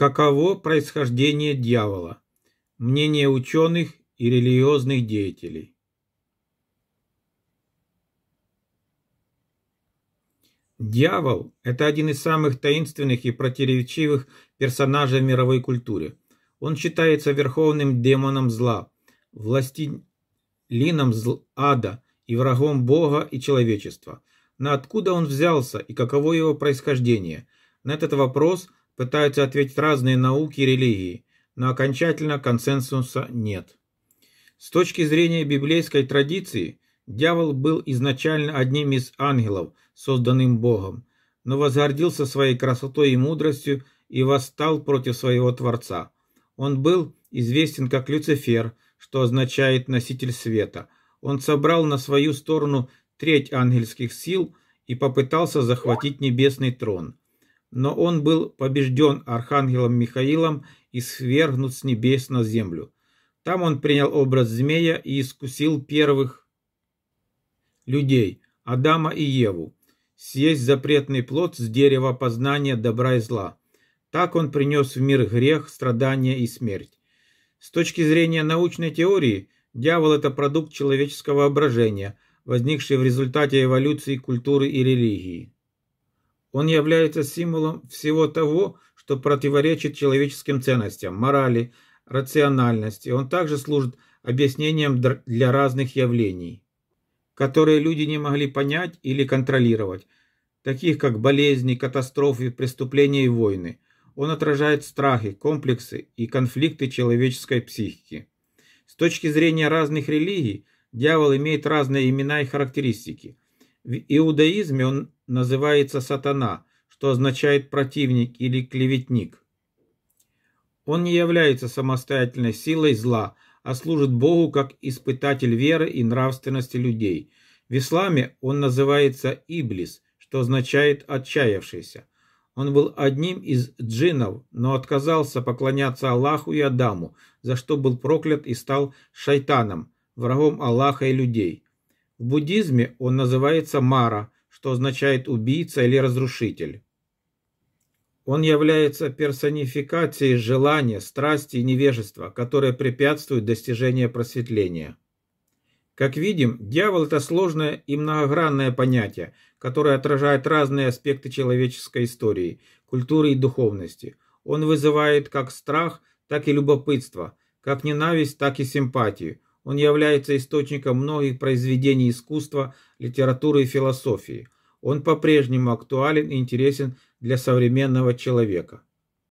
Каково происхождение дьявола? Мнение ученых и религиозных деятелей. Дьявол – это один из самых таинственных и противоречивых персонажей мировой культуры. Он считается верховным демоном зла, властелином зл ада и врагом Бога и человечества. Но откуда он взялся и каково его происхождение? На этот вопрос – Пытаются ответить разные науки и религии, но окончательно консенсуса нет. С точки зрения библейской традиции, дьявол был изначально одним из ангелов, созданным Богом, но возгордился своей красотой и мудростью и восстал против своего Творца. Он был известен как Люцифер, что означает «носитель света». Он собрал на свою сторону треть ангельских сил и попытался захватить небесный трон – но он был побежден архангелом Михаилом и свергнут с небес на землю. Там он принял образ змея и искусил первых людей, Адама и Еву, съесть запретный плод с дерева познания добра и зла. Так он принес в мир грех, страдания и смерть. С точки зрения научной теории, дьявол – это продукт человеческого воображения, возникший в результате эволюции культуры и религии. Он является символом всего того, что противоречит человеческим ценностям, морали, рациональности. Он также служит объяснением для разных явлений, которые люди не могли понять или контролировать, таких как болезни, катастрофы, преступления и войны. Он отражает страхи, комплексы и конфликты человеческой психики. С точки зрения разных религий, дьявол имеет разные имена и характеристики. В иудаизме он называется сатана, что означает противник или клеветник. Он не является самостоятельной силой зла, а служит Богу как испытатель веры и нравственности людей. В исламе он называется Иблис, что означает «отчаявшийся». Он был одним из джинов, но отказался поклоняться Аллаху и Адаму, за что был проклят и стал шайтаном, врагом Аллаха и людей. В буддизме он называется Мара, что означает убийца или разрушитель. Он является персонификацией желания, страсти и невежества, которые препятствуют достижению просветления. Как видим, дьявол – это сложное и многогранное понятие, которое отражает разные аспекты человеческой истории, культуры и духовности. Он вызывает как страх, так и любопытство, как ненависть, так и симпатию – он является источником многих произведений искусства, литературы и философии. Он по-прежнему актуален и интересен для современного человека.